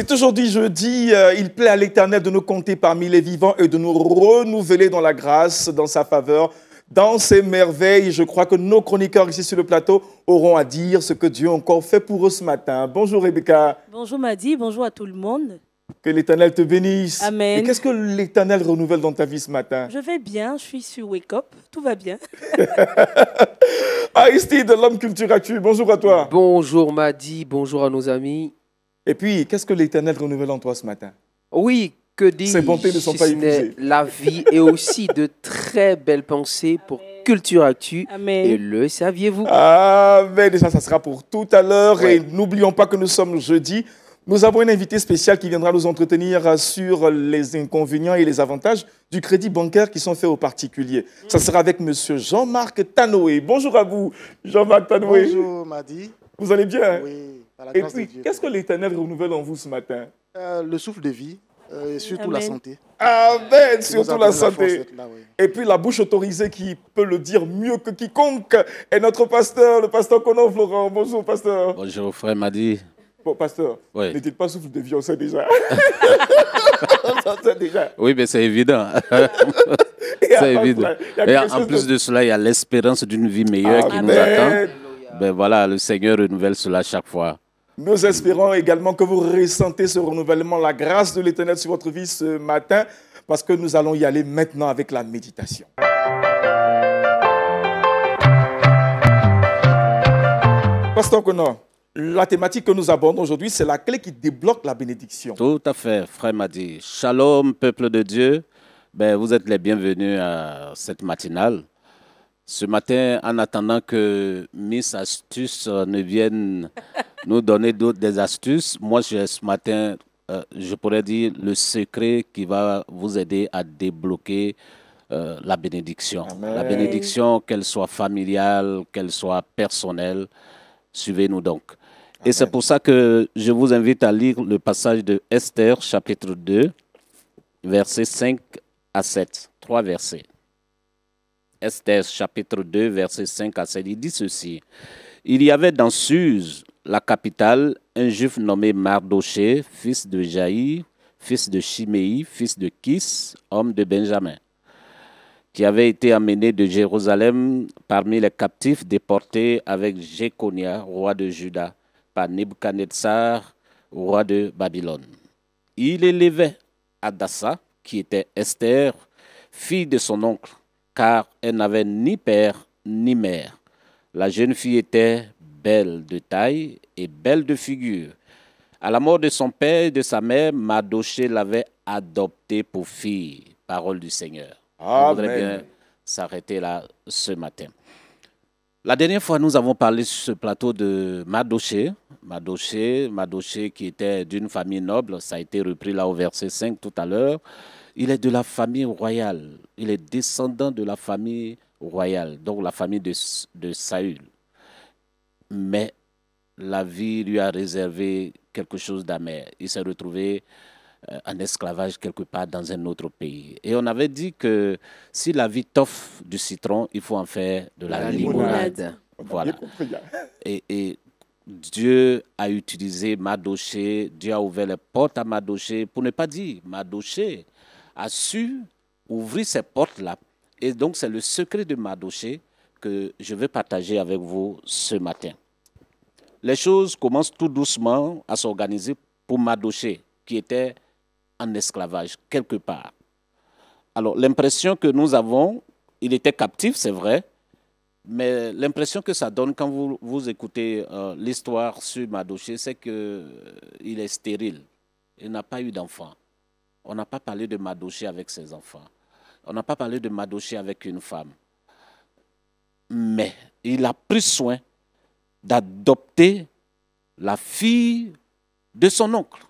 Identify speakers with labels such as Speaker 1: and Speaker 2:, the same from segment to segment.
Speaker 1: C'est aujourd'hui jeudi. Euh, il plaît à l'Éternel de nous compter parmi les vivants et de nous renouveler dans la grâce, dans sa faveur, dans ses merveilles. Je crois que nos chroniqueurs ici sur le plateau auront à dire ce que Dieu a encore fait pour eux ce matin. Bonjour Rebecca.
Speaker 2: Bonjour Madi, bonjour à tout le monde.
Speaker 1: Que l'Éternel te bénisse. Amen. Et qu'est-ce que l'Éternel renouvelle
Speaker 3: dans ta vie ce matin Je
Speaker 2: vais bien, je suis sur Wake Up, tout va bien.
Speaker 3: Aristide, l'homme culture actuel, bonjour à toi. Bonjour Madi, bonjour à nos amis. Et puis, qu'est-ce que l'Éternel renouvelle en toi ce matin Oui, que dit Ses bontés ne sont pas La vie est aussi de très belles pensées pour Culture Actu. Amen. Et le saviez-vous Amen. Et ça, ça sera pour tout à l'heure. Et n'oublions pas que nous sommes jeudi.
Speaker 1: Nous avons un invité spécial qui viendra nous entretenir sur les inconvénients et les avantages du crédit bancaire qui sont faits aux particuliers. Ça sera avec M. Jean-Marc Tanoé. Bonjour à vous, Jean-Marc Tanoé. Bonjour,
Speaker 4: Madi. Vous allez bien hein Oui. Et puis,
Speaker 1: qu'est-ce que l'Éternel renouvelle en vous ce matin euh, Le souffle de vie, euh, et surtout la santé. Amen, surtout la santé. Et puis la bouche autorisée qui peut le dire mieux que quiconque est notre pasteur, le pasteur Conan Florent. Bonjour, pasteur.
Speaker 5: Bonjour, frère Madi. Bon, pasteur, oui. ne
Speaker 1: pas souffle de vie, on sait déjà. on sait déjà.
Speaker 5: Oui, mais c'est évident. c'est évident. Et en plus de... cela, il y a l'espérance d'une vie meilleure qui nous attend. Ben voilà, le Seigneur renouvelle cela chaque fois.
Speaker 1: Nous espérons également que vous ressentez ce renouvellement, la grâce de l'Éternel sur votre vie ce matin, parce que nous allons y aller maintenant avec la méditation. Pasteur Conor, la thématique que nous abordons aujourd'hui, c'est la clé qui débloque la bénédiction.
Speaker 5: Tout à fait, frère Madi. Shalom, peuple de Dieu. Ben, vous êtes les bienvenus à cette matinale. Ce matin, en attendant que Miss Astuce euh, ne vienne nous donner d'autres des astuces, moi, ce matin, euh, je pourrais dire le secret qui va vous aider à débloquer euh, la bénédiction. La bénédiction, qu'elle soit familiale, qu'elle soit personnelle, suivez-nous donc. Et c'est pour ça que je vous invite à lire le passage de Esther, chapitre 2, versets 5 à 7, trois versets. Esther chapitre 2 verset 5 à 7, il dit ceci. Il y avait dans Suse, la capitale, un juif nommé Mardoché, fils de Jaï, fils de Chiméi, fils de Kis, homme de Benjamin, qui avait été amené de Jérusalem parmi les captifs déportés avec Jéconia, roi de Juda, par Nebuchadnezzar, roi de Babylone. Il élevait Adassa, qui était Esther, fille de son oncle, car elle n'avait ni père ni mère. La jeune fille était belle de taille et belle de figure. À la mort de son père et de sa mère, Madoché l'avait adoptée pour fille. Parole du Seigneur. Amen. On voudrait bien s'arrêter là ce matin. La dernière fois, nous avons parlé sur ce plateau de Madoché. Madoché, Madoché qui était d'une famille noble, ça a été repris là au verset 5 tout à l'heure. Il est de la famille royale. Il est descendant de la famille royale, donc la famille de, Saül. Mais la vie lui a réservé quelque chose d'amer. Il s'est retrouvé euh, en esclavage quelque part dans un autre pays. Et on avait dit que si la vie toffe du citron, il faut en faire de la, limonade. Voilà. Et, et, Dieu a utilisé Madoché, Dieu a ouvert les portes à Madoché, pour ne pas dire Madoché a su ouvrir ces portes-là. Et donc, c'est le secret de Madoché que je vais partager avec vous ce matin. Les choses commencent tout doucement à s'organiser pour Madoché, qui était en esclavage quelque part. Alors, l'impression que nous avons, il était captif, c'est vrai, mais l'impression que ça donne quand vous, vous écoutez euh, l'histoire sur Madoché, c'est qu'il euh, est stérile. Il n'a pas eu d'enfant. On n'a pas parlé de Madoché avec ses enfants. On n'a pas parlé de Madoché avec une femme. Mais il a pris soin d'adopter la fille de son oncle.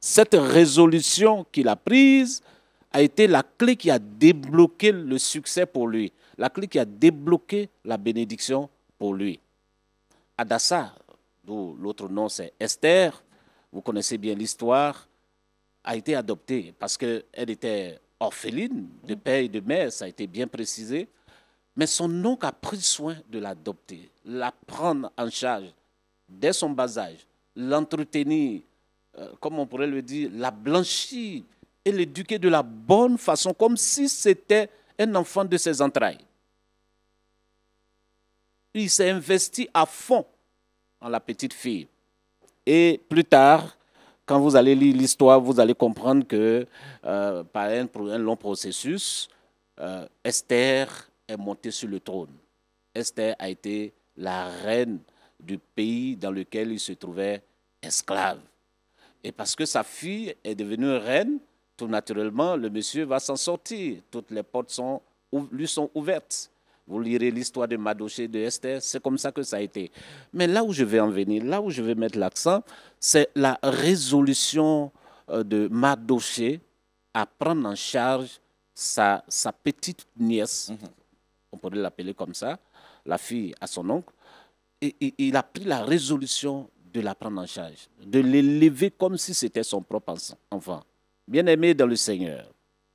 Speaker 5: Cette résolution qu'il a prise a été la clé qui a débloqué le succès pour lui, la clé qui a débloqué la bénédiction pour lui. Adassa, dont l'autre nom c'est Esther, vous connaissez bien l'histoire, a été adoptée parce qu'elle était orpheline de père et de mère, ça a été bien précisé. Mais son oncle a pris soin de l'adopter, la prendre en charge dès son bas âge, l'entretenir, euh, comme on pourrait le dire, la blanchir et l'éduquer de la bonne façon, comme si c'était un enfant de ses entrailles. Il s'est investi à fond en la petite fille. Et plus tard, quand vous allez lire l'histoire, vous allez comprendre que euh, par un, long processus, euh, Esther est montée sur le trône. Esther a été la reine du pays dans lequel il se trouvait esclave. Et parce que sa fille est devenue reine, tout naturellement, le monsieur va s'en sortir. Toutes les portes lui sont ouvertes. Vous lirez l'histoire de Madoché, de Esther, c'est comme ça que ça a été. Mais là où je vais en venir, là où je vais mettre l'accent, c'est la résolution euh, de Madoché à prendre en charge sa, petite nièce, mhm. on pourrait l'appeler comme ça, la fille à son oncle. il a pris la résolution de la prendre en charge, de l'élever comme si c'était son propre enfant. Bien aimé dans le Seigneur,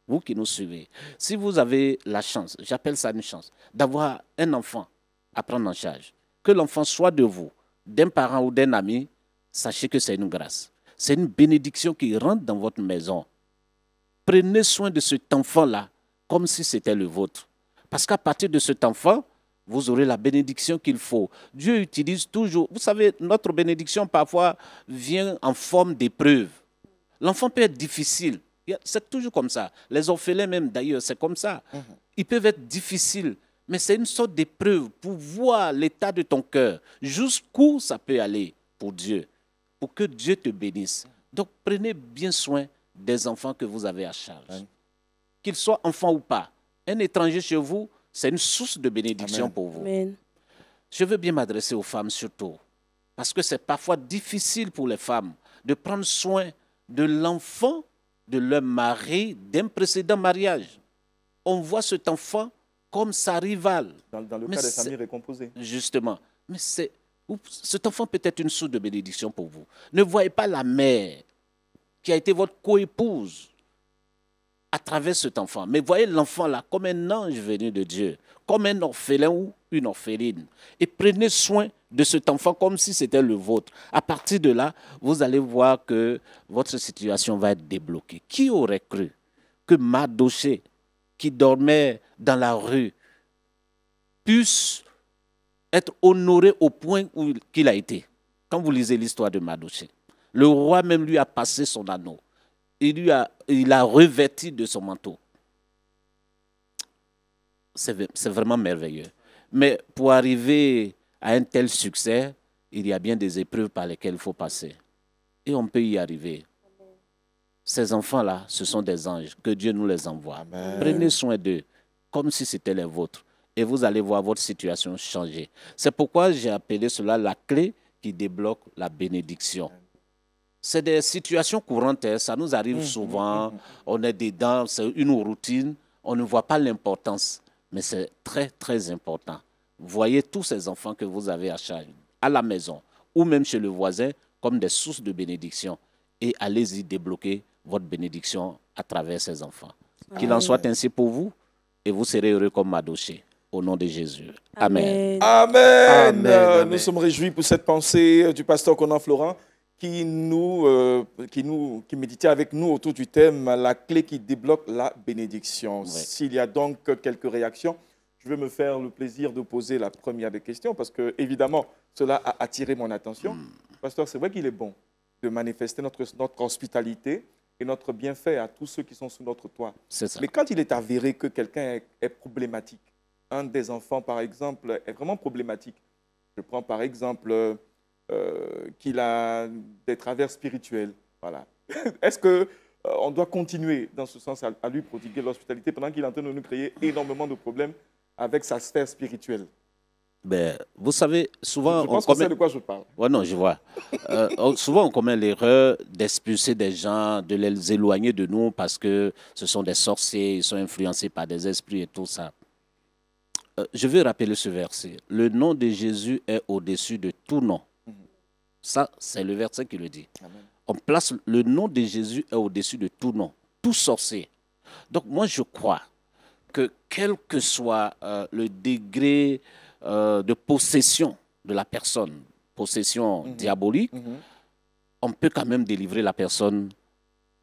Speaker 5: vous qui nous suivez, si vous avez la chance, j'appelle ça une chance, d'avoir un enfant à prendre en charge, que l'enfant soit de vous, d'un parent ou d'un ami, sachez que c'est une grâce. C'est une bénédiction qui rentre dans votre maison. Prenez soin de cet enfant-là comme si c'était le vôtre. Parce qu'à partir de cet enfant, vous aurez la bénédiction qu'il faut. Dieu utilise toujours, vous savez, notre bénédiction parfois vient en forme d'épreuve. L'enfant peut être difficile, c'est toujours comme ça. Les orphelins même, d'ailleurs, c'est comme ça. Ils peuvent être difficiles, mais c'est une sorte d'épreuve pour voir l'état de ton cœur, jusqu'où ça peut aller pour Dieu, pour que Dieu te bénisse. Donc prenez bien soin des enfants que vous avez à charge, qu'ils soient enfants ou pas. Un étranger chez vous, c'est une source de bénédiction pour vous. Je veux bien m'adresser aux femmes surtout, parce que c'est parfois difficile pour les femmes de prendre soin de l'enfant de leur mari d'un précédent mariage. On voit cet enfant comme sa rivale. Dans, le cas des familles recomposées. Justement. Mais c'est, cet enfant peut être une source de bénédiction pour vous. Ne voyez pas la mère qui a été votre coépouse à travers cet enfant. Mais voyez l'enfant là comme un ange venu de Dieu, comme un orphelin ou une orpheline. Et prenez soin de cet enfant comme si c'était le vôtre. À partir de là, vous allez voir que votre situation va être débloquée. Qui aurait cru que Madoché, qui dormait dans la rue, puisse être honoré au point où qu'il a été Quand vous lisez l'histoire de Madoché, le roi même lui a passé son anneau il, lui a, il a de son manteau. C'est vraiment merveilleux. Mais pour arriver à un tel succès, il y a bien des épreuves par lesquelles il faut passer. Et on peut y arriver. Ces enfants-là, ce sont des anges. Que Dieu nous les envoie. Prenez soin d'eux, comme si c'était les vôtres. Et vous allez voir votre situation changer. C'est pourquoi j'ai appelé cela la clé qui débloque la bénédiction c'est des situations courantes, hein. ça nous arrive mm, mm, souvent, mm, on est dedans, c'est une routine, on ne voit pas l'importance, mais c'est très, très important. Voyez tous ces enfants que vous avez à charge, à la maison ou même chez le voisin, comme des sources de bénédiction et allez-y débloquer votre bénédiction à travers ces enfants. Qu'il en soit ainsi pour vous et vous serez heureux comme Madoché. Au nom de Jésus. Amen.
Speaker 1: Amen. Amen. Amen. Nous sommes réjouis pour cette pensée du pasteur Conan Florent qui nous, euh, qui nous, qui méditait avec nous autour du thème euh, La clé qui débloque la bénédiction. S'il y a donc quelques réactions, je vais me faire le plaisir de poser la première des questions parce que, évidemment, cela a attiré mon attention. Hmm. Pasteur, c'est vrai qu'il est bon de manifester notre, notre hospitalité et notre bienfait à tous ceux qui sont sous notre toit. Mais quand il est avéré que quelqu'un est problématique, un des enfants, par exemple, est vraiment problématique, je prends par exemple euh, euh, qu'il a des travers spirituels. Voilà. Est-ce que euh, on doit continuer dans ce sens à, lui prodiguer l'hospitalité pendant qu'il est en train de nous créer énormément de problèmes avec sa sphère spirituelle
Speaker 5: ben, vous savez, souvent je pense on de quoi je parle. Ouais, non, je vois. Euh, souvent, on commet l'erreur d'expulser des gens, de les éloigner de nous parce que ce sont des sorciers, ils sont influencés par des esprits et tout ça je veux rappeler ce verset. Le nom de Jésus est au-dessus de tout nom. Ça, c'est le verset qui le dit. On place le nom de Jésus au-dessus de tout nom, tout sorcier. Donc moi, je crois que quel que soit euh, le degré euh, de possession de la personne, possession mhm. diabolique, mhm. on peut quand même délivrer la personne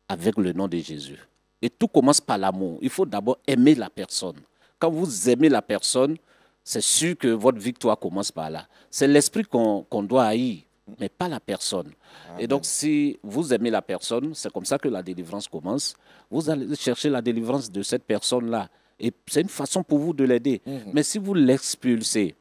Speaker 5: avec le nom de Jésus. Et tout commence par l'amour. Il faut d'abord aimer la personne. Quand vous aimez la personne, c'est sûr que votre victoire commence par là. C'est l'esprit qu'on doit haïr mais pas la personne. Ah, Et donc, si vous aimez la personne, c'est comme ça que la délivrance commence. Vous allez chercher la délivrance de cette personne-là. Et c'est une façon pour vous de l'aider. Mmh. Mais si vous l'expulsez,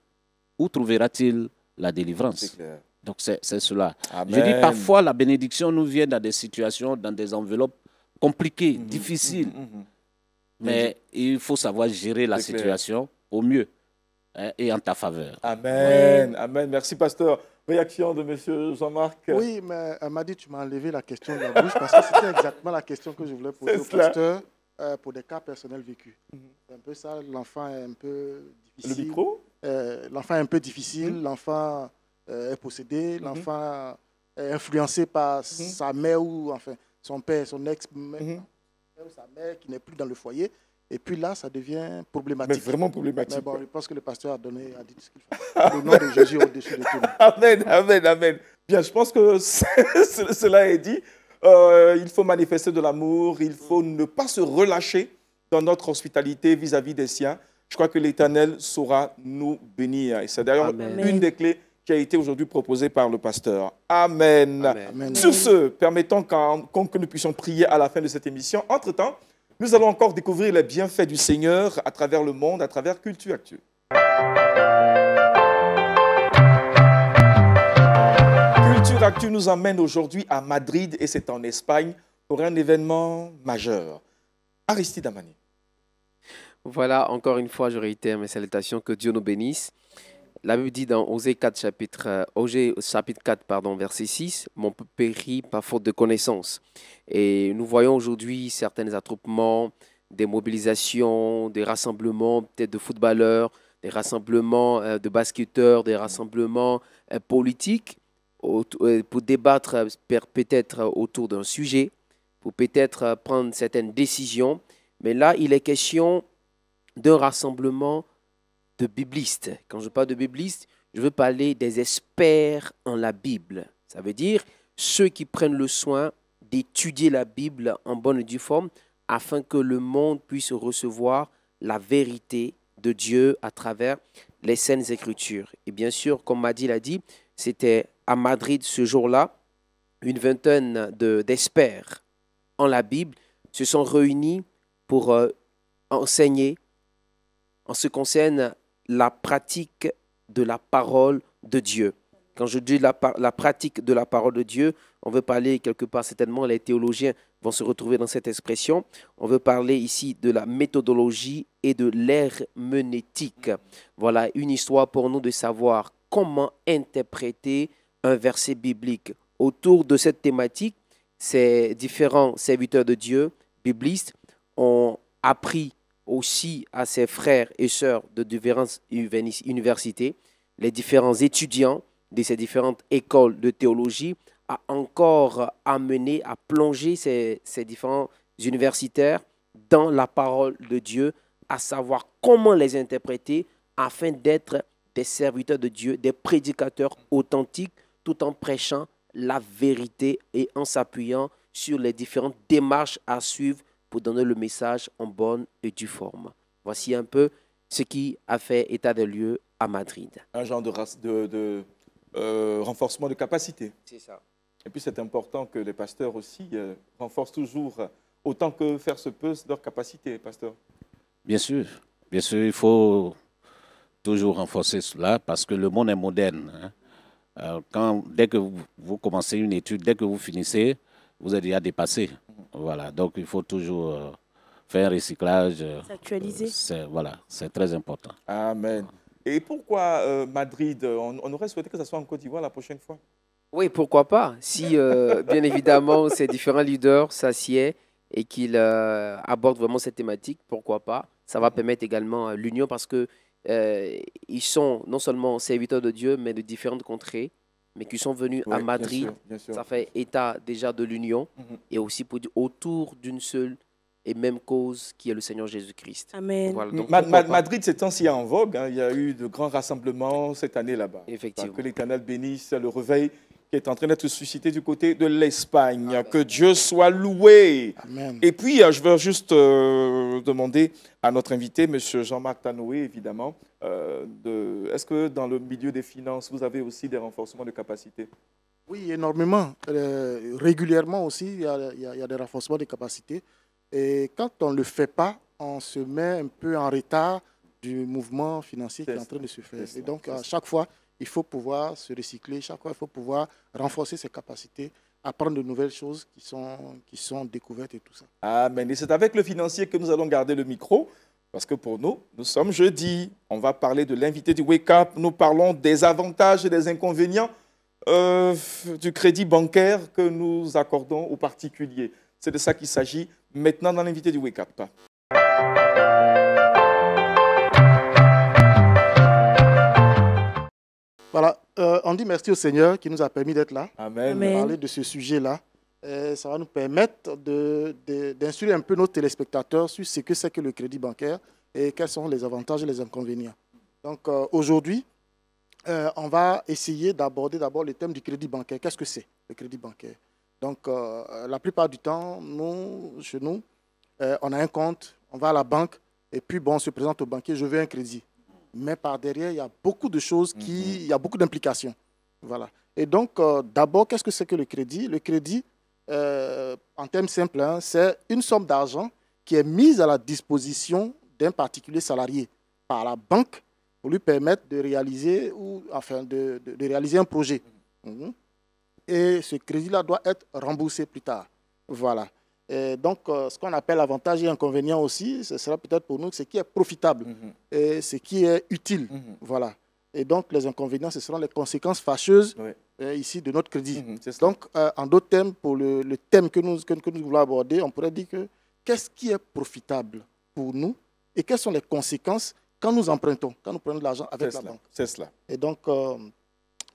Speaker 5: où trouvera-t-il la délivrance Donc, c'est cela. Je dis parfois, la bénédiction nous vient dans des situations, dans des enveloppes compliquées, mmh. difficiles. Mmh. Mais il faut savoir gérer la situation au mieux. Hein, et en ta faveur.
Speaker 1: Amen, amen. Merci, pasteur. Réaction de monsieur Jean-Marc. Oui,
Speaker 4: mais elle euh, m'a dit tu m'as enlevé la question de la bouche parce que c'était exactement la question que je voulais poser au pasteur euh, pour des cas personnels vécus. Mm-hmm. C'est un peu ça, l'enfant est un peu difficile. Le micro euh, L'enfant est un peu difficile, mm-hmm. l'enfant est possédé, mm-hmm. l'enfant est influencé par sa mère ou enfin son père, son ex-mère ou sa mère qui n'est plus dans le foyer. Et puis là, ça devient problématique. Mais vraiment problématique. Mais bon, je pense que le pasteur a donné, a dit ce qu'il Le nom de Jésus au-dessus de tout. Amen, amen, amen. Bien, je pense que cela
Speaker 1: est dit. Euh, il faut manifester de l'amour, il faut ne pas se relâcher dans notre hospitalité vis-à-vis des siens. Je crois que l'Éternel saura nous bénir. Et c'est d'ailleurs une des clés qui a été aujourd'hui proposée par le pasteur. Amen. Sur ce, permettons que nous puissions prier à la fin de cette émission. Entre-temps, nous allons encore découvrir les bienfaits du Seigneur à travers le monde, à travers Culture Actuelle. Culture Actuelle nous emmène aujourd'hui à Madrid et c'est en Espagne pour un événement majeur. Aristide Amani.
Speaker 3: Voilà, encore une fois, je réitère mes salutations. Que Dieu nous bénisse. La Bible dit dans Osée 4, chapitre, euh, chapitre 4, pardon, verset 6, Mon peuple périt par faute de connaissance. Et nous voyons aujourd'hui certains attroupements, des mobilisations, des rassemblements, peut-être de footballeurs, des rassemblements euh, de basketteurs, des rassemblements euh, politiques pour débattre peut-être autour d'un sujet, pour peut-être prendre certaines décisions. Mais là, il est question d'un rassemblement de biblistes. Quand je parle de biblistes, je veux parler des experts en la Bible. Ça veut dire ceux qui prennent le soin d'étudier la Bible en bonne et due forme afin que le monde puisse recevoir la vérité de Dieu à travers les saintes écritures. Et bien sûr, comme Madi l'a dit, c'était à Madrid ce jour-là, une vingtaine d'experts en la Bible se sont réunis pour euh, enseigner en ce qui concerne la pratique de la parole de Dieu. Quand je dis la, pratique de la parole de Dieu, on veut parler quelque part, certainement les théologiens vont se retrouver dans cette expression, on veut parler ici de la méthodologie et de l'herméneutique. Voilà une histoire pour nous de savoir comment interpréter un verset biblique. Autour de cette thématique, ces différents serviteurs de Dieu, biblistes, ont appris aussi à ses frères et sœurs de différentes universités, les différents étudiants de ces différentes écoles de théologie, a encore amené à plonger ces, ces différents universitaires dans la parole de Dieu, à savoir comment les interpréter afin d'être des serviteurs de Dieu, des prédicateurs authentiques, tout en prêchant la vérité et en s'appuyant sur les différentes démarches à suivre donner le message en bonne et due forme. Voici un peu ce qui a fait état des lieux à Madrid.
Speaker 1: Un genre de, euh, renforcement de capacité. C'est ça. Et puis c'est important que les pasteurs aussi euh, renforcent toujours, euh, autant que faire se peut, leur capacité, pasteur.
Speaker 5: Bien sûr, bien sûr, il faut toujours renforcer cela parce que le monde est moderne. Hein. quand, dès que vous, commencez une étude, dès que vous finissez, vous êtes déjà dépassé. Voilà, donc il faut toujours euh, faire un recyclage.
Speaker 2: Euh,
Speaker 1: S'actualiser. Euh, voilà,
Speaker 3: c'est très important. Amen.
Speaker 1: Et pourquoi Madrid on, aurait souhaité que ça soit en Côte d'Ivoire la prochaine fois.
Speaker 3: Oui, pourquoi pas Si, bien évidemment, ces différents leaders s'assiedent et qu'ils abordent vraiment cette thématique, pourquoi pas Ça va permettre également l'union parce que ils sont non seulement serviteurs de Dieu, mais de différentes contrées mais qui sont venus à Madrid. Ça fait état déjà de l'union mhm. et aussi autour d'une seule et même cause qui est le Seigneur
Speaker 2: Jésus-Christ. Amen. donc, Madrid,
Speaker 1: c'est ainsi en vogue. Hein. Il y a eu de grands rassemblements cette année là-bas. Effectivement. Bah, que l'Éternel bénisse le réveil est en train d'être suscité du côté de l'Espagne. Que Dieu soit loué. Et puis, euh, je veux juste euh, demander à notre invité, M. Jean-Marc Tanoué, évidemment, euh, est-ce que dans le milieu des finances, vous avez aussi des renforcements de capacité
Speaker 4: Oui, énormément. régulièrement aussi, il y, il y, a, des renforcements de capacité. Et quand on ne le fait pas, on se met un peu en retard du mouvement financier qui est en train de se faire. Et donc, à chaque fois, il faut pouvoir se recycler, chaque fois, il faut pouvoir renforcer ses capacités apprendre de nouvelles choses qui sont, qui sont découvertes et tout ça.
Speaker 1: Amen. Ah, et c'est avec le financier que nous allons garder le micro, parce que pour nous, nous sommes jeudi. On va parler de l'invité du Wake Up. Nous parlons des avantages et des inconvénients euh, du crédit bancaire que nous accordons aux particuliers. C'est de ça qu'il s'agit maintenant dans l'invité du Wake Up.
Speaker 4: Voilà, euh, on dit merci au Seigneur qui nous a permis d'être là, Amen. de parler de ce sujet-là. Euh, ça va nous permettre d'instruire un peu nos téléspectateurs sur ce que c'est que le crédit bancaire et quels sont les avantages et les inconvénients. Donc euh, aujourd'hui, on va essayer d'aborder d'abord le thème du crédit bancaire. Qu'est-ce que c'est le crédit bancaire Donc la plupart du temps, nous, chez nous, on a un compte, on va à la banque et puis bon, on se présente au banquier, je veux un crédit mais par derrière, il y a beaucoup de choses qui, mhm. il y a beaucoup d'implications. Voilà. Et donc, euh, d'abord, qu'est-ce que c'est que le crédit Le crédit, euh, en termes simples, hein, c'est une somme d'argent qui est mise à la disposition d'un particulier salarié par la banque pour lui permettre de réaliser ou enfin de, réaliser un projet. Mhm. Mhm. Et ce crédit-là doit être remboursé plus tard. Voilà donc, euh, ce qu'on appelle avantage et inconvénient aussi, ce sera peut-être pour nous ce qui est profitable mhm. et ce qui est utile. Mhm. Voilà. Et donc, les inconvénients, ce seront les conséquences fâcheuses euh, ici de notre crédit. Mhm, donc, euh, en d'autres termes, pour le, thème que nous, que, nous, voulons aborder, on pourrait dire que qu'est-ce qui est profitable pour nous et quelles sont les conséquences quand nous empruntons, quand nous prenons de l'argent avec la banque. C'est cela. Et donc,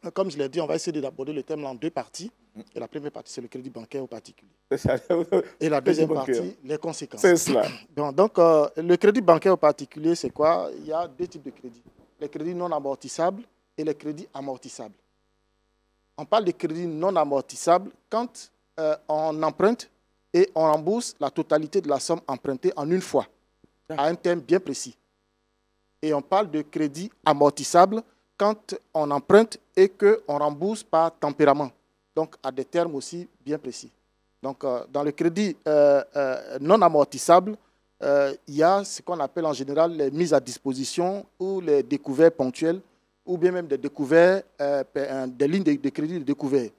Speaker 4: euh, comme je l'ai dit, on va essayer d'aborder le thème en deux parties. Et la première partie, c'est le crédit bancaire au particulier. Et la deuxième partie, les conséquences. C'est cela. donc, euh, le crédit bancaire au particulier, c'est quoi Il y a deux types de crédits. Les crédits non amortissables et les crédits amortissables. On parle de crédits non amortissables quand euh, on emprunte et on rembourse la totalité de la somme empruntée en une fois, à un terme bien précis. Et on parle de crédit amortissables quand on emprunte et qu'on rembourse par tempérament, donc à des termes aussi bien précis. Donc euh, dans le crédit euh, euh, non amortissable, il y a ce qu'on appelle en général les mises à disposition ou les découverts ponctuels ou bien même des découverts, des lignes de, de, crédit de découvert.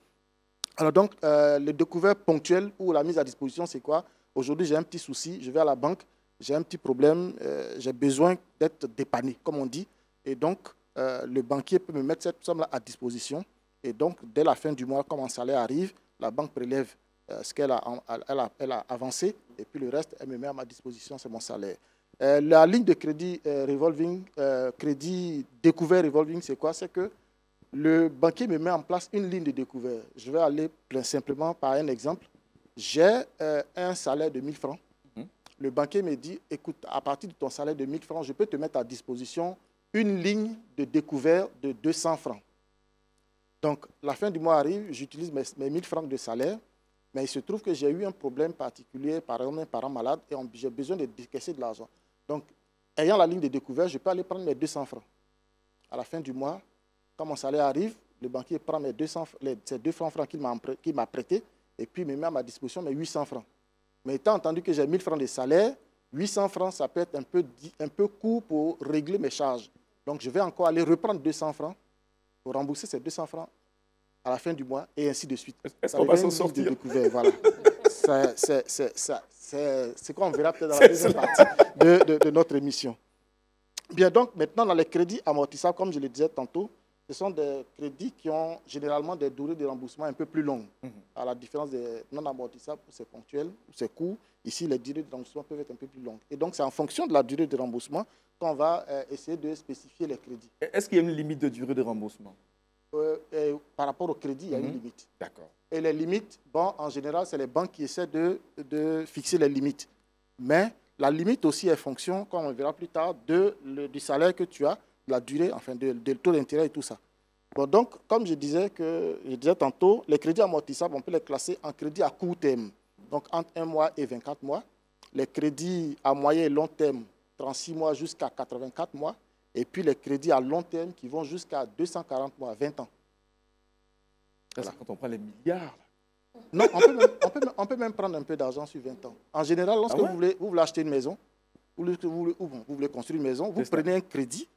Speaker 4: Alors donc, le découvert ponctuel ou la mise à disposition, c'est quoi Aujourd'hui, j'ai un petit souci, je vais à la banque, j'ai un petit problème, j'ai besoin d'être dépanné, comme on dit. Et donc, euh, le banquier peut me mettre cette somme-là à disposition. Et donc, dès la fin du mois, quand mon salaire arrive, la banque prélève euh, ce qu'elle a, avancé et puis le reste, elle me met à ma disposition, c'est mon salaire. Euh, la ligne de crédit revolving, crédit découvert revolving, c'est quoi C'est que le banquier me met en place une ligne de découvert. Je vais aller simplement par un exemple. J'ai un salaire de 1000 francs. Mmh. Le banquier me dit, écoute, à partir de ton salaire de 1000 francs, je peux te mettre à disposition une ligne de découvert de 200 francs. Donc, la fin du mois arrive, j'utilise mes, 1000 francs de salaire, mais il se trouve que j'ai eu un problème particulier, par exemple un parent malade, et j'ai besoin de décaisser de l'argent. Donc, ayant la ligne de découvert, je peux aller prendre mes 200 francs. À la fin du mois, quand mon salaire arrive, le banquier prend mes 200, ces 2 francs, francs qu'il m'a prêté et puis me met à ma disposition mes 800 francs. Mais étant entendu que j'ai 1000 francs de salaire, 800 francs, ça peut être un peu, un peu court pour régler mes charges. Donc je vais encore aller reprendre 200 francs pour rembourser ces 200 francs à la fin du mois et ainsi de suite. Ça qu'on va s'en sortir voilà. C'est quoi on verra peut-être dans la deuxième partie de, notre émission. Bien, donc maintenant, dans les crédits amortissables, comme je le disais tantôt, ce sont des crédits qui ont généralement des durées de remboursement un peu plus longues, mhm. à la différence des non amortissables c'est ponctuel, c'est court. Ici, les durées de remboursement peuvent être un peu plus longues. Et donc, c'est en fonction de la durée de remboursement qu'on va euh, essayer de spécifier les crédits.
Speaker 1: Est-ce qu'il y a une limite de durée de remboursement
Speaker 4: euh, Par rapport au crédit, il y a une mhm. limite. D'accord. Et les limites, bon, en général, c'est les banques qui essaient de, de, fixer les limites. Mais la limite aussi est fonction, comme on verra plus tard, de, le, du salaire que tu as, de la durée, enfin, de, taux d'intérêt et tout ça. Bon, donc, comme je disais, que, je disais tantôt, les crédits amortissables, on peut les classer en crédits à court terme, donc entre 1 mois et 24 mois. Les crédits à moyen et long terme, en 36 mois jusqu'à 84 mois, et puis les crédits à long terme qui vont jusqu'à 240 mois, 20 ans. Voilà. Quand on prend les milliards. Non, on peut, même, prendre un peu d'argent sur 20 ans. En général, lorsque ah vous, voulez, acheter une maison, ou voulez, vous voulez construire une maison, vous prenez un crédit,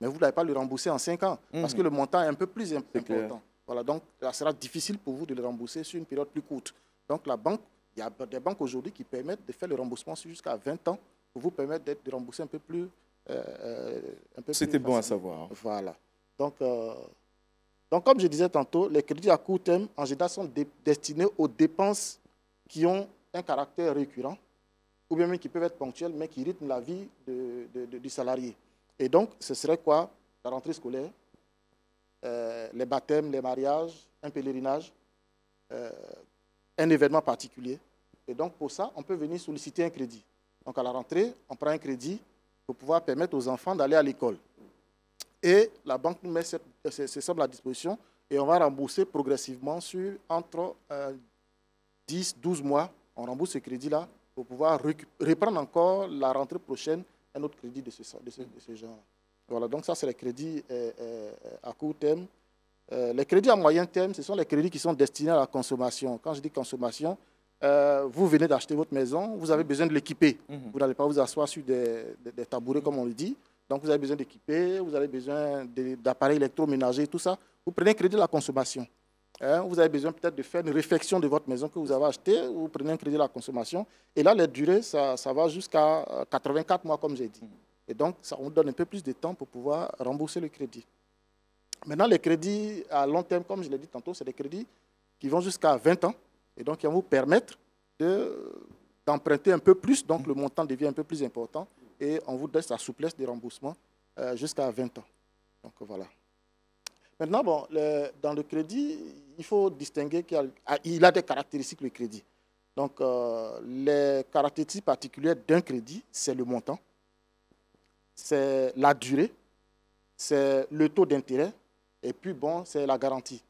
Speaker 4: mais vous ne pas le rembourser en 5 ans, hmm. parce que le montant est un peu plus important. Voilà, donc, ça sera difficile pour vous de le rembourser sur une période plus courte. Donc, la banque, il y a des banques aujourd'hui qui permettent de faire le remboursement jusqu'à 20 ans pour vous permettre d'être remboursé un peu plus. Euh, euh, C'était bon à savoir. Voilà. Donc, euh, donc, comme je disais tantôt, les crédits à court terme, en général, sont destinés aux dépenses qui ont un caractère récurrent, ou bien même qui peuvent être ponctuelles, mais qui rythment la vie du salarié. Et donc, ce serait quoi La rentrée scolaire, les baptêmes, les mariages, un pèlerinage, un événement particulier. Et donc, pour ça, on peut venir solliciter un crédit. Donc à la rentrée, on prend un crédit pour pouvoir permettre aux enfants d'aller à l'école. Et la banque nous met ces sommes à disposition et on va rembourser progressivement sur entre 10, euh, 12 mois. On rembourse ce crédit-là pour pouvoir reprendre encore la rentrée prochaine un autre crédit de ce, de genre. Voilà, donc ça, c'est les crédits euh, euh, à court terme. les crédits à moyen terme, ce sont les crédits qui sont destinés à la consommation. Quand je dis consommation, euh, vous venez d'acheter votre maison, vous avez mm. besoin de l'équiper. Mm-hmm. Vous n'allez pas vous asseoir sur des, tabourets, comme on le dit. Donc, vous avez besoin d'équiper, vous avez besoin d'appareils électroménagers, tout ça. Vous prenez un crédit de la consommation. Hein, vous avez besoin peut-être de faire une réfection de votre maison que vous avez achetée, vous prenez un crédit de la consommation. Et là, la durée, ça, va jusqu'à 84 euh, mois, comme j'ai dit. Mm. Et donc, ça, vous donne un peu plus de temps pour pouvoir rembourser le crédit. Maintenant, les crédits à long terme, comme je l'ai dit tantôt, c'est des crédits qui vont jusqu'à 20 ans et donc il va vous permettre d'emprunter un peu plus, donc le montant devient un peu plus important, et on vous donne la souplesse de remboursement euh, jusqu'à 20 ans. Donc voilà. Maintenant, bon, dans le crédit, il faut distinguer qu'il ah, a, des caractéristiques, le crédit. Donc, euh, les caractéristiques particulières d'un crédit, c'est le montant, c'est la durée, c'est le taux d'intérêt, et puis, bon, c'est la garantie.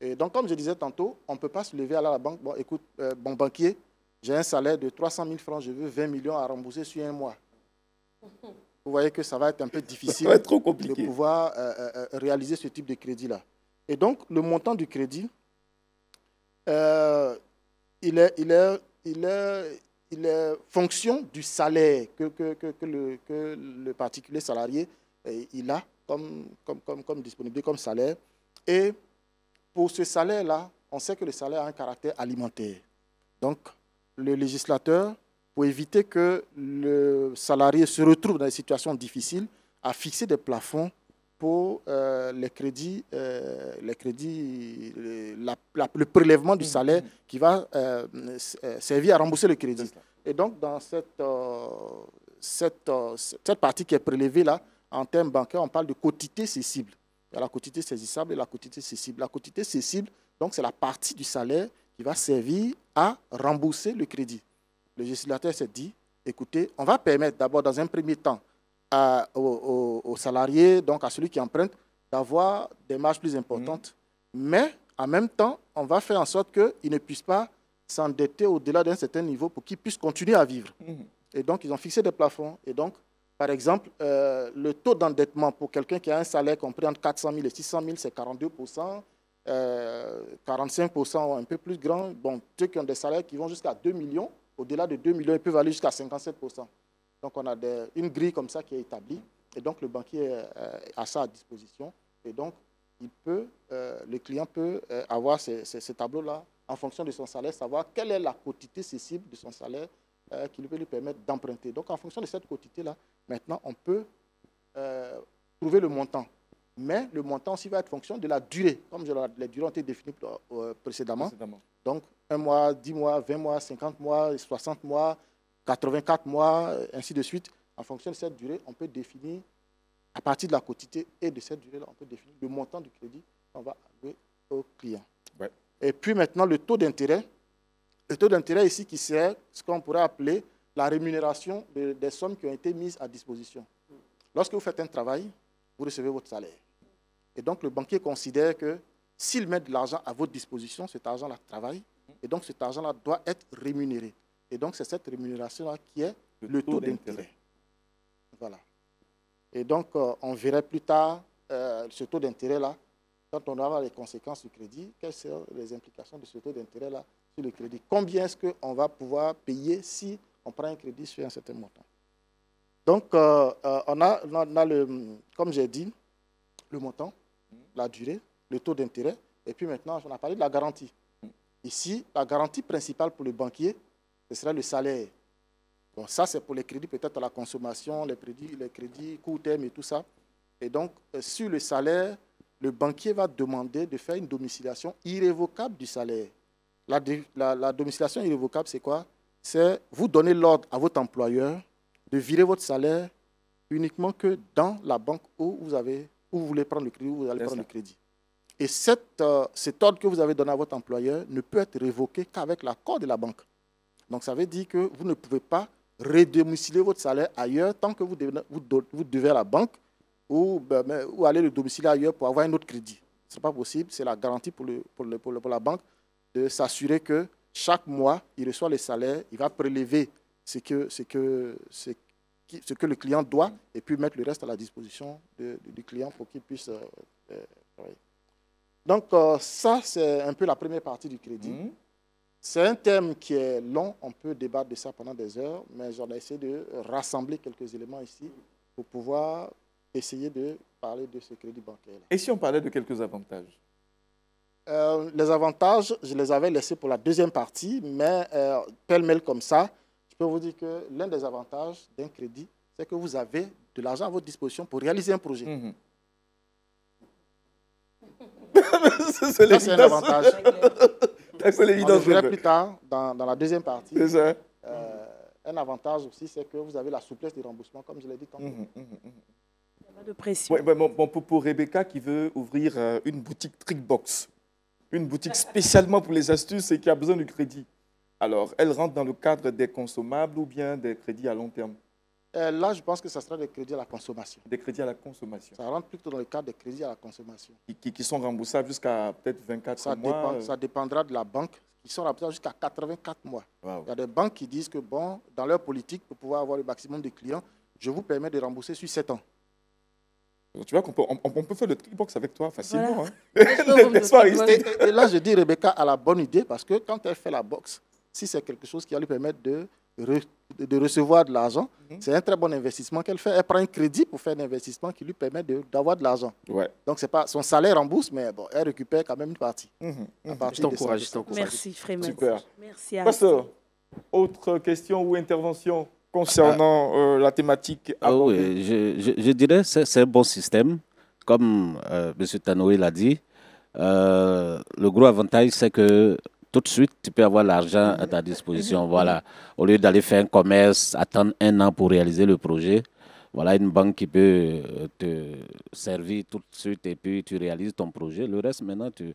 Speaker 4: Et donc, comme je disais tantôt, on ne peut pas se lever, à la banque, bon, écoute, euh, bon banquier, j'ai un salaire de 300 000 francs, je veux 20 millions à rembourser sur un mois. Vous voyez que ça va être un peu difficile de pouvoir euh, euh, réaliser ce type de crédit-là. Et donc, le montant du crédit, il est, il fonction du salaire que, le, particulier salarié il a comme, comme, comme disponibilité, comme salaire. Et pour ce salaire-là, on sait que le salaire a un caractère alimentaire. Donc, le législateur, pour éviter que le salarié se retrouve dans des situations difficiles, a fixé des plafonds pour euh, les crédits, euh, les crédits le prélèvement du salaire qui va euh, servir à rembourser le crédit. Et donc, dans cette, cette partie qui est prélevée là, en termes bancaires, on parle de quotité cessible. Il y a la quotité saisissable et la quotité cessible. La quotité cessible, donc, c'est la partie du salaire qui va servir à rembourser le crédit. Le législateur s'est dit, écoutez, on va permettre d'abord, dans un premier temps, aux, salariés, donc à celui qui emprunte, d'avoir des marges plus importantes. Mhm. Mais en même temps, on va faire en sorte qu'ils ne puissent pas s'endetter au-delà d'un certain niveau pour qu'ils puissent continuer à vivre. Mhm. Et donc, ils ont fixé des plafonds. Et donc, par exemple, euh, le taux d'endettement pour quelqu'un qui a un salaire compris entre 400 000 et 600 000, c'est 42 45 45 un peu plus grand. Bon, ceux qui ont des salaires qui vont jusqu'à 2 millions, au-delà de 2 millions, ils peuvent aller jusqu'à 57 Donc, on a une grille comme ça qui est établie. Et donc, le banquier euh, a ça à disposition. Et donc, euh, le client peut avoir ces, tableau tableaux-là en fonction de son salaire, savoir quelle est la quantité cessible de son salaire euh, qui peut lui permettre d'emprunter. Donc en fonction de cette quotité-là, maintenant on peut euh, trouver le montant. Mais le montant aussi va être fonction de la durée, comme je les durées ont été définies euh, précédemment. Donc un mois, 10 mois, 20 mois, 50 mois, 60 mois, 84 mois, ainsi de suite. En fonction de cette durée, on peut définir, à partir de la quotité et de cette durée-là, on peut définir le montant du crédit qu'on va allouer au client. Et puis maintenant, le taux d'intérêt, le taux d'intérêt ici qui sert ce qu'on pourrait appeler la rémunération des sommes qui ont été mises à disposition. Lorsque vous faites un travail, vous recevez votre salaire. Et donc le banquier considère que s'il met de l'argent à votre disposition, cet argent-là travaille, et donc cet argent-là doit être rémunéré. Et donc c'est cette rémunération-là qui est le, taux, d'intérêt. Voilà. Et donc euh, on verrait plus tard euh, ce taux d'intérêt-là, quand on aura les conséquences du crédit, quelles sont les implications de ce taux d'intérêt-là sur le crédit. Combien est-ce qu'on va pouvoir payer si on prend un crédit sur un certain montant Donc, euh, euh, on, a, le, comme j'ai dit, le montant, la durée, le taux d'intérêt, et puis maintenant, on a parlé de la garantie. Ici, la garantie principale pour le banquier, ce sera le salaire. Bon, ça, c'est pour les crédits peut-être à la consommation, les crédits, les crédits court terme et tout ça. Et donc, euh, sur le salaire, le banquier va demander de faire une domiciliation irrévocable du salaire. La, domiciliation irrévocable, c'est quoi C'est vous donner l'ordre à votre employeur de virer votre salaire uniquement que dans la banque où vous, avez, vous voulez prendre le crédit, vous allez prendre le crédit. Et cette, euh, cet ordre que vous avez donné à votre employeur ne peut être révoqué qu'avec l'accord de la banque. Donc ça veut dire que vous ne pouvez pas redomiciler votre salaire ailleurs tant que vous devez, à la banque ben, ou, aller le domicilier ailleurs pour avoir un autre crédit. Ce n'est pas possible, c'est la garantie pour, pour la banque de s'assurer que chaque mois, il reçoit les salaires, il va prélever ce que, ce que, ce, ce que le client doit et puis mettre le reste à la disposition du client pour qu'il puisse euh, euh, travailler. Donc euh, ça, c'est un peu la première partie du crédit. Mmh. C'est un thème qui est long, on peut débattre de ça pendant des heures, mais j'en ai essayé de rassembler quelques éléments ici pour pouvoir essayer de parler de ce crédit bancaire. Et si on parlait de quelques avantages euh, les avantages, je les avais laissés pour la deuxième partie, mais euh, pêle-mêle comme ça, je peux vous dire que l'un des avantages d'un crédit, c'est que vous avez de l'argent à votre disposition pour réaliser un projet. Mhm. c'est un avantage. c'est l'évidence. plus tard, dans, la deuxième partie. Euh, un avantage aussi, c'est que vous avez la souplesse du remboursement, comme je l'ai dit tantôt. Mhm, mhm, Il n'y
Speaker 1: a pas de pression. Ben, pour, Rebecca qui veut ouvrir une boutique Trickbox, une boutique spécialement pour les astuces et qui a besoin du crédit. Alors, elle rentre dans le cadre des consommables ou bien des crédits à long terme euh, Là, je
Speaker 4: pense que ça sera des crédits à la consommation. Des crédits à la consommation. Ça rentre plutôt dans le cadre des crédits à la consommation. Qui, sont remboursables jusqu'à peut-être 24 mois euh. Ça dépendra de la banque. Ils sont remboursables jusqu'à 84 mois. Il y a des banques qui disent que, bon, dans leur politique, pour pouvoir avoir le maximum de clients, je vous permets de rembourser sur 7 ans. Tu vois qu'on peut, on, peut faire le tri-box avec toi facilement. Hein. là, je dis, Rebecca a la bonne idée parce que quand elle fait la boxe, si c'est quelque chose qui va lui permettre de, de recevoir de l'argent, mhm. c'est un très bon investissement qu'elle fait. Elle prend un crédit pour faire un investissement qui lui permet d'avoir de, l'argent. Ouais. Donc, c'est pas son salaire en bourse, mais bon, elle récupère quand même une partie. Mhm, mhm. je t'encourage, Merci, Frémont. Super.
Speaker 1: Merci à toi. autre question ou intervention
Speaker 5: concernant ah. euh, la thématique ah Oui, je, dirais que c'est un bon système. Comme euh, M. Tanoé l'a dit, euh, le gros avantage, c'est que tout de suite, tu peux avoir l'argent à ta disposition. Voilà. Au lieu d'aller faire un commerce, attendre un an pour réaliser le projet, voilà une banque qui peut te servir tout de suite et puis tu réalises ton projet. Le reste, maintenant, tu,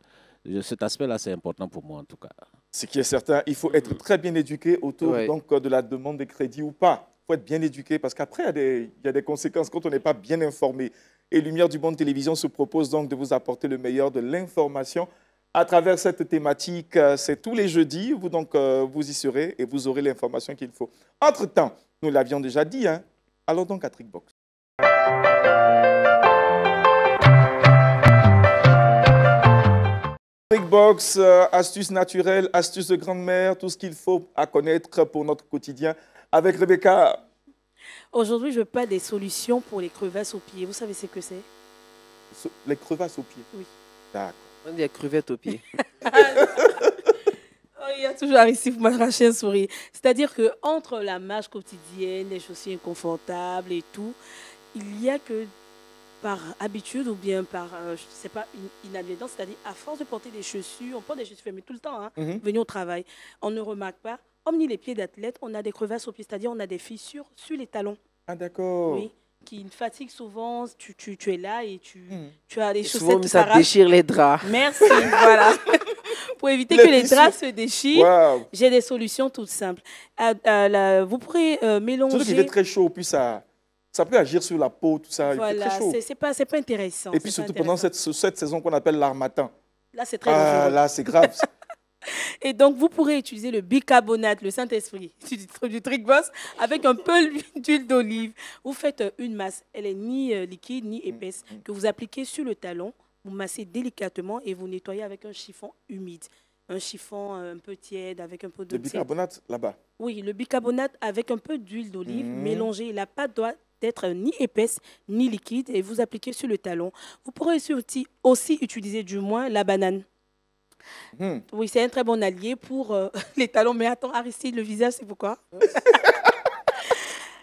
Speaker 5: cet aspect-là, c'est important pour moi en tout cas. Ce qui est certain, il
Speaker 1: faut être très bien éduqué autour donc, euh, de la demande de crédit ou pas. Il faut être bien éduqué parce qu'après, il, y a des conséquences quand on n'est pas bien informé. Et Lumière du Monde Télévision se propose donc de vous apporter le meilleur de l'information à travers cette thématique. Euh, c'est tous les jeudis, vous, donc, euh, vous y serez et vous aurez l'information qu'il faut. Entre-temps, nous l'avions déjà dit, hein, donc à Trickbox. Euh, astuces naturelles, astuces de grand-mère, tout ce qu'il faut à connaître pour notre quotidien avec Rebecca.
Speaker 2: Aujourd'hui, je parle des solutions pour les crevasses aux pieds. Vous savez ce que c'est
Speaker 3: Les crevasses aux pieds Oui. D'accord. On dit crevettes aux pieds.
Speaker 2: Oh, il y a toujours ici pour m'arracher un sourire. C'est-à-dire que entre la marche quotidienne, les chaussures inconfortables et tout, il y a que par habitude ou bien par, euh, je ne sais pas, une c'est-à-dire à force de porter des chaussures, on porte des chaussures fermées tout le temps, hein, mhm. au travail, on ne remarque pas, omni les pieds d'athlète, on a des crevasses aux pieds, c'est-à-dire on a des fissures sur les talons. Ah
Speaker 1: d'accord.
Speaker 3: Oui
Speaker 2: qui fatigue souvent, tu, tu, tu, es là et tu, mhm. tu as des chaussettes qui ça déchire les draps. Merci, voilà. Pour éviter que les draps se déchirent, j'ai des solutions toutes simples. Euh, euh, vous pourrez mélanger... Surtout qu'il fait très
Speaker 1: chaud, puis ça ça peut agir sur la peau, tout ça. Voilà,
Speaker 2: c'est pas, pas intéressant. Et puis surtout pendant
Speaker 1: cette, cette saison qu'on appelle l'armatin.
Speaker 2: Là, c'est très ah, Là,
Speaker 1: c'est grave.
Speaker 2: Et donc, vous pourrez utiliser le bicarbonate, le Saint-Esprit du, du Trick Boss, avec un peu d'huile d'olive. Vous faites euh, une masse. Elle est ni euh, liquide ni épaisse, mm, mm. que vous appliquez sur le talon. Vous massez délicatement et vous nettoyez avec un chiffon humide. Un chiffon euh, un peu tiède avec un peu de... Le bicarbonate là-bas Oui, le bicarbonate avec un peu d'huile d'olive mmh. mélangée. La pâte doit ni épaisse ni liquide et vous appliquez sur le talon. Vous pourrez aussi, utiliser du moins la banane. Hmm. Oui, c'est un très bon allié pour euh, les talons. Mais attends, Aristide, le visage, c'est pourquoi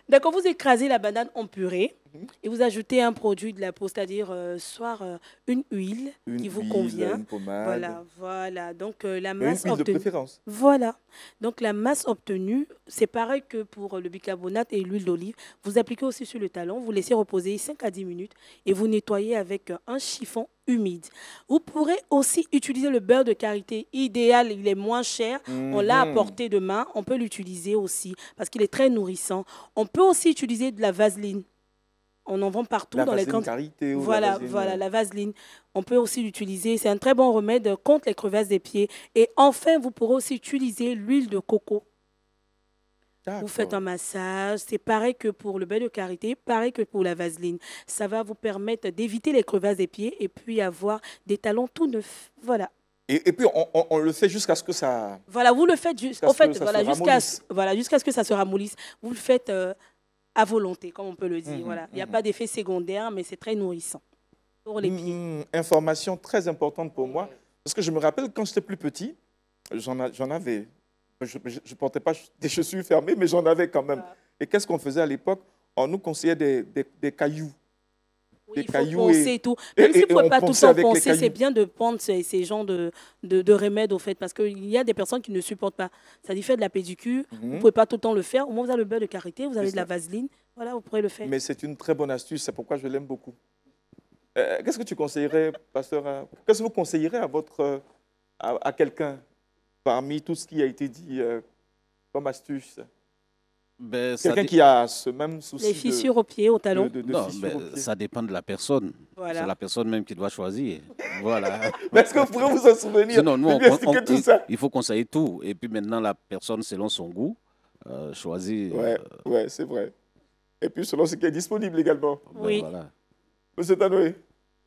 Speaker 2: D'accord, vous écrasez la banane en purée et vous ajoutez un produit de la peau, c'est-à-dire euh, soit euh, une huile qui vous convient. Voilà, voilà. Donc euh, la masse une obtenue. De préférence. Voilà. Donc la masse obtenue, c'est pareil que pour le bicarbonate et l'huile d'olive. Vous appliquez aussi sur le talon, vous laissez reposer 5 à 10 minutes et vous nettoyez avec un chiffon humide. Vous pourrez aussi utiliser le beurre de karité idéal, il est moins cher, on l'a mhm. apporté demain, de main, on peut l'utiliser aussi parce qu'il est très nourrissant. On peut aussi utiliser de la vaseline on en vend partout dans les grandes. voilà, voilà, euh. la vaseline. On peut aussi l'utiliser. C'est un très bon remède contre les crevasses des pieds. Et enfin, vous pourrez aussi utiliser l'huile de coco. Vous faites un massage, c'est pareil que pour le bain de carité, pareil que pour la vaseline. Ça va vous permettre d'éviter les crevasses des pieds et puis avoir des talons tout neufs. Voilà.
Speaker 1: Et, puis on, le fait jusqu'à ce que ça. Voilà, vous le faites jusqu'à ce, voilà,
Speaker 2: voilà, ce que ça se ramollisse. Vous le faites euh, à volonté, comme on peut le dire. Mhm, voilà. Il n'y a mhm. pas d'effet secondaire, mais c'est très nourrissant pour les
Speaker 1: pieds. information très importante pour moi, parce que je me rappelle quand j'étais plus petit, j'en avais. Je ne portais pas des chaussures fermées, mais j'en avais quand même. Ah. Et qu'est-ce qu'on faisait à l'époque On nous conseillait des cailloux cailloux. Il faut et, et, tout. Même vous ne pouvez pas tout enfoncer, c'est
Speaker 2: bien de prendre ces, ces de, de, remèdes, au fait, parce qu'il y a des personnes qui ne supportent pas. Ça dit, fait de la pédicure, vous ne mhm. pouvez pas tout le temps le faire. Au moins, vous avez le beurre de karité, vous avez de la vaseline, voilà, vous pourrez le faire. Mais
Speaker 1: c'est une très bonne astuce, c'est pourquoi je l'aime beaucoup. Euh, euh, qu'est-ce que tu conseillerais, pasteur Qu'est-ce que vous conseillerez à, votre, euh, à, quelqu'un parmi tout ce qui a été dit comme astuce
Speaker 5: ben, Quelqu'un qui a ce même souci. Les fissures au
Speaker 2: pied, au talon. non, ben, ça
Speaker 5: dépend de la personne. C'est la personne même qui doit choisir. voilà. Est-ce que vous vous en souvenir nous, on, Il faut conseiller tout. Et puis maintenant, la personne, selon son goût, euh, choisit. Ouais, euh, c'est vrai. Et puis selon ce qui est disponible également. Ben, oui. Voilà.
Speaker 4: Monsieur Tanoué.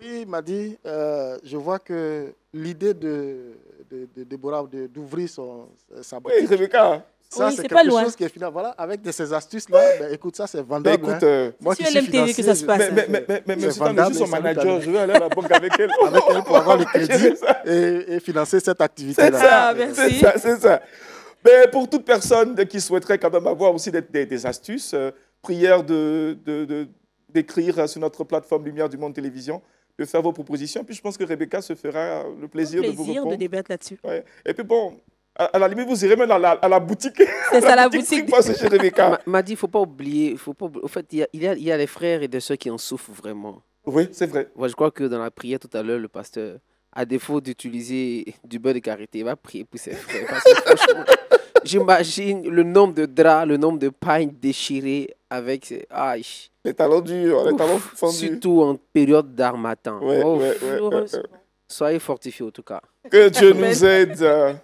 Speaker 4: Oui, il m'a dit, euh, je vois que l'idée de, de, de Déborah d'ouvrir sa boutique. Oui, Rebecca ça, oui, c'est quelque pas loin. chose qui est Voilà, avec de ces astuces-là, ben, écoute, ça, c'est vendable. Ben, écoute, euh, qui suis LMTV que ça se passe. Mais, mais, mais, mais, vendable, je suis son manager, je vais aller à la banque avec elle. avec elle pour avoir le crédit et, et financer cette activité-là. C'est ça, merci. C'est ça,
Speaker 1: Mais pour toute personne qui souhaiterait quand même avoir aussi des, des, astuces, prière de, d'écrire sur notre plateforme Lumière du Monde Télévision de faire vos propositions. Puis je pense que Rebecca se fera le plaisir, le plaisir de vous répondre. de débattre là-dessus. Et puis bon, à la limite, vous irez même à la, à la boutique. C'est ça, la boutique. boutique. chez Rebecca.
Speaker 3: M'a dit, il ne faut pas oublier. Faut fait, il y, a, des les frères et des soeurs qui en souffrent vraiment. Oui, c'est vrai. Moi, je crois que dans la prière tout à l'heure, le pasteur, à défaut d'utiliser du beurre de karité, il va prier pour ses frères. j'imagine le nombre de draps, le nombre de pagnes déchirées avec. Ses... Aïe. Les talons durs, les talons fendus. Surtout en période d'armatan. Soyez fortifiés en tout cas.
Speaker 2: Que Dieu nous
Speaker 1: aide.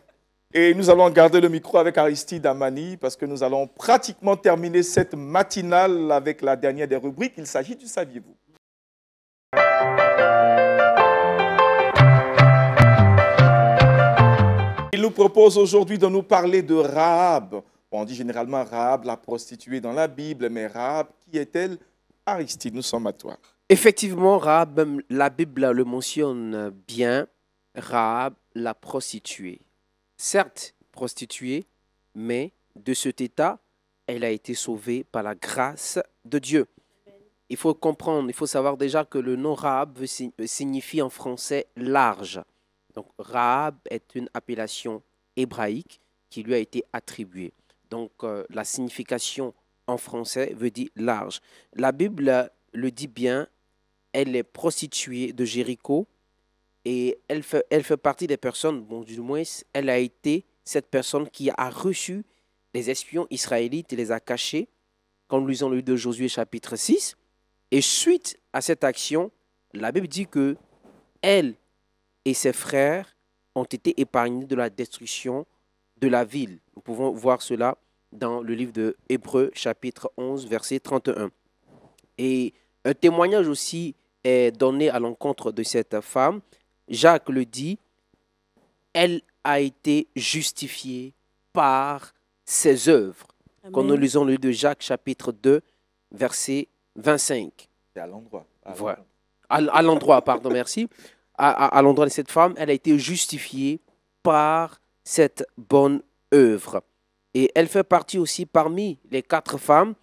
Speaker 1: Et nous allons garder le micro avec Aristide Amani parce que nous allons pratiquement terminer cette matinale avec la dernière des rubriques. Il s'agit du Saviez-vous Il nous propose aujourd'hui de nous parler de Rahab. On dit généralement Rahab, la prostituée dans la Bible, mais Rahab, qui est-elle
Speaker 3: Aristide, nous sommes à toi. Effectivement, Rahab, la Bible le mentionne bien, Rahab, la prostituée certes prostituée, mais de cet état, elle a été sauvée par la grâce de Dieu. Il faut comprendre, il faut savoir déjà que le nom Rahab signifie en français large. Donc Rahab est une appellation hébraïque qui lui a été attribuée. Donc euh, la signification en français veut dire large. La Bible le dit bien, elle est prostituée de Jéricho et elle fait, elle fait partie des personnes, bon, du moins, elle a été cette personne qui a reçu les espions israélites et les a cachés, comme lisons le livre de Josué chapitre 6. Et suite à cette action, la Bible dit que elle et ses frères ont été épargnés de la destruction de la ville. Nous pouvons voir cela dans le livre de Hébreux chapitre 11 verset 31. Et un témoignage aussi est donné à l'encontre de cette femme Jacques le dit, elle a été justifiée par ses œuvres. Quand nous lisons le livre de Jacques, chapitre 2, verset 25. C'est à l'endroit. À, l'endroit, pardon, merci. À, à l'endroit de cette femme, elle a été justifiée par cette bonne œuvre. Et elle fait partie aussi parmi les quatre femmes,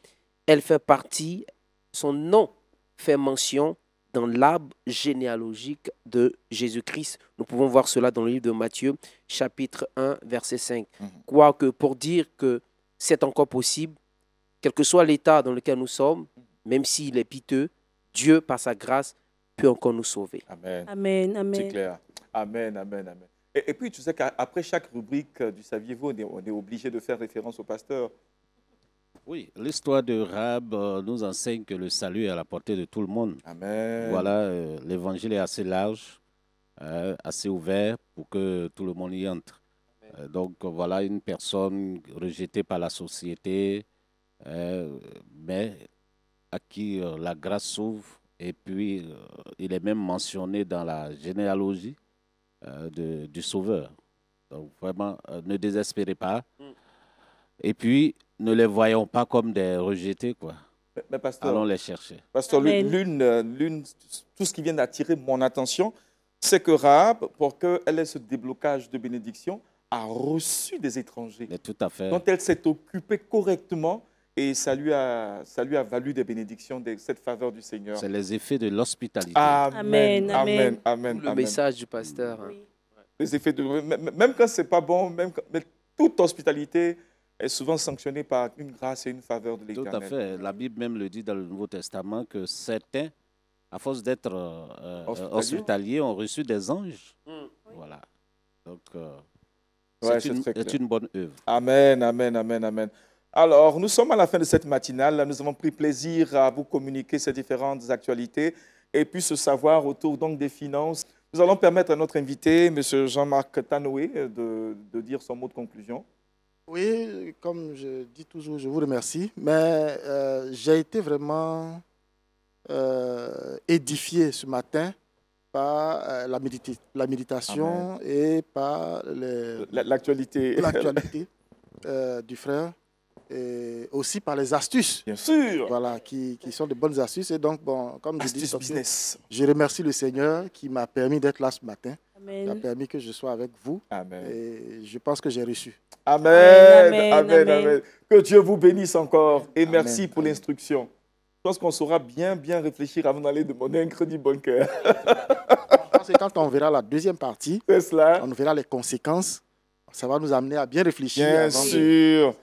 Speaker 3: elle fait partie, son nom fait mention dans l'arbre généalogique de Jésus-Christ. Nous pouvons voir cela dans le livre de Matthieu, chapitre 1, verset 5. Mhm. Quoique pour dire que c'est encore possible, quel que soit l'état dans lequel nous sommes, même s'il est piteux, Dieu, par sa grâce, peut encore nous sauver. Amen.
Speaker 2: Amen, C'est clair.
Speaker 1: Amen, amen, amen. Et, puis, tu sais qu'après chaque rubrique euh, du Saviez-vous, on est obligé de faire référence au pasteur.
Speaker 5: Oui, l'histoire de Rab euh, nous enseigne que le salut est à la portée de tout le monde. Amen. Voilà, euh, l'évangile est assez large, euh, assez ouvert pour que tout le monde y entre. donc voilà une personne rejetée par la société, mais à qui la grâce s'ouvre. Et puis, il est même mentionné dans la généalogie du Sauveur. Donc vraiment, ne désespérez pas. Mm. Et puis, ne les voyons pas comme des rejetés, quoi.
Speaker 1: Allons les chercher. Pasteur, l'une, tout ce qui vient d'attirer mon attention, c'est que Rahab, pour qu'elle ait ce déblocage de bénédiction, a reçu des étrangers. tout à fait. quand elle s'est occupée correctement et ça lui, a, ça lui a valu des bénédictions, cette faveur du Seigneur. C'est les effets de
Speaker 5: l'hospitalité.
Speaker 1: Amen. Amen. Amen. Le message du pasteur. Les effets de. Même quand c'est pas bon, même toute hospitalité est souvent sanctionné par une grâce et une faveur de l'Éternel. Tout à fait.
Speaker 5: La Bible même le dit dans le Nouveau Testament que certains, à force d'être euh, euh, hospitaliers, ont reçu des anges. Mm. Voilà. Donc, euh, c'est une, bonne œuvre. Amen,
Speaker 1: amen, amen, amen. Alors, nous sommes à la fin de cette matinale. Nous avons pris plaisir à vous communiquer ces différentes actualités et puis ce savoir autour donc des finances. Nous allons permettre à notre invité, M. Jean-Marc Tanoé, de dire son mot de conclusion.
Speaker 4: Oui, comme je dis toujours, je vous remercie. Mais euh, j'ai été vraiment euh, édifié ce matin par euh, la, méditation et par l'actualité du frère. Et aussi par les astuces. Bien sûr. Voilà, qui, sont de bonnes astuces. Et donc, bon, comme je dis, je remercie le Seigneur qui m'a permis d'être là ce matin. Amen. a permis que je sois avec vous. Amen. Et je pense que j'ai reçu. Amen.
Speaker 1: Amen. Amen. Que Dieu vous bénisse encore et merci pour l'instruction. Je pense qu'on saura
Speaker 4: bien, bien réfléchir avant d'aller demander un crédit bancaire. que quand on verra la deuxième partie, cela. on verra les conséquences. Ça va nous amener à bien réfléchir. Bien
Speaker 1: sûr.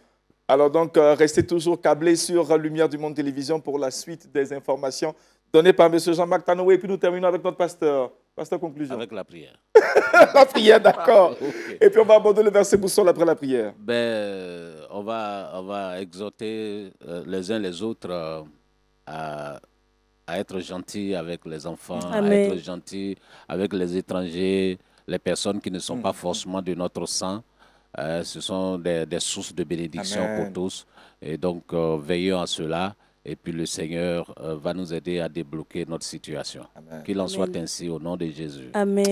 Speaker 1: Alors donc, euh, restez toujours câblés sur Lumière du Monde Télévision pour la suite des informations données par M. Jean-Marc Tanoué. Et puis nous terminons avec notre pasteur. Passe ta conclusion. Avec la prière. la prière, d'accord. Et puis on va aborder le verset boussole après la prière.
Speaker 5: Ben, euh, on va, on va exhorter euh, les uns les autres euh, à, à être gentils avec les enfants, à être gentils avec les étrangers, les personnes qui ne sont pas mm. forcément de notre sang. ce sont des, des, sources de bénédiction pour tous. Et donc, veillons à cela. Et puis le Seigneur euh, va nous aider à débloquer notre situation. Qu'il en soit ainsi au nom de Jésus. Amen.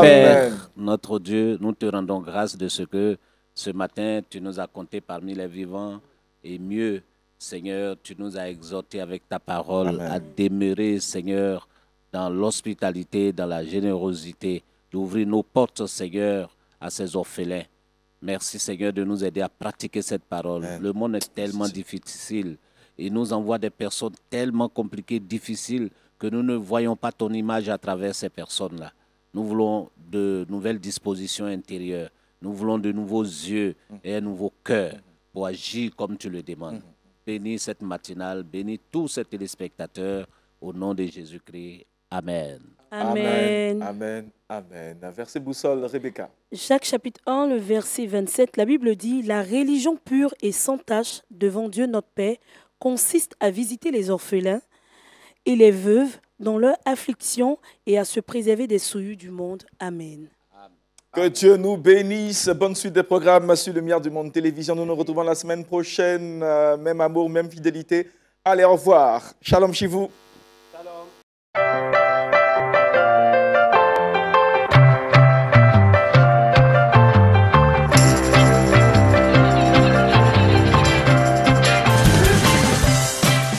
Speaker 5: Père, notre Dieu, nous te rendons grâce de ce que ce matin tu nous as compté parmi les vivants et mieux, Seigneur, tu nous as exhorté avec ta parole à demeurer, Seigneur, dans l'hospitalité, dans la générosité, d'ouvrir nos portes, Seigneur, à ces orphelins. Merci, Seigneur, de nous aider à pratiquer cette parole. Le monde est tellement difficile. Il nous envoie des personnes tellement compliquées, difficiles, que nous ne voyons pas ton image à travers ces personnes-là. Nous voulons de nouvelles dispositions intérieures. Nous voulons de nouveaux yeux et un nouveau cœur pour agir comme tu le demandes. Bénis cette matinale, bénis tous ces téléspectateurs au nom de Jésus-Christ. Amen.
Speaker 2: Amen.
Speaker 5: Amen. Amen. Verset boussole, Rebecca.
Speaker 2: Jacques chapitre 1, le verset 27, la Bible dit La religion pure et sans tache devant Dieu notre Père consiste à visiter les orphelins et les veuves dans leur affliction et à se préserver des souillus du monde. Amen.
Speaker 1: Que Dieu nous bénisse. Bonne suite des programmes le Lumière du Monde Télévision. Nous nous retrouvons la semaine prochaine. Euh, même amour, même fidélité. Allez, au revoir. Shalom chez vous. Shalom.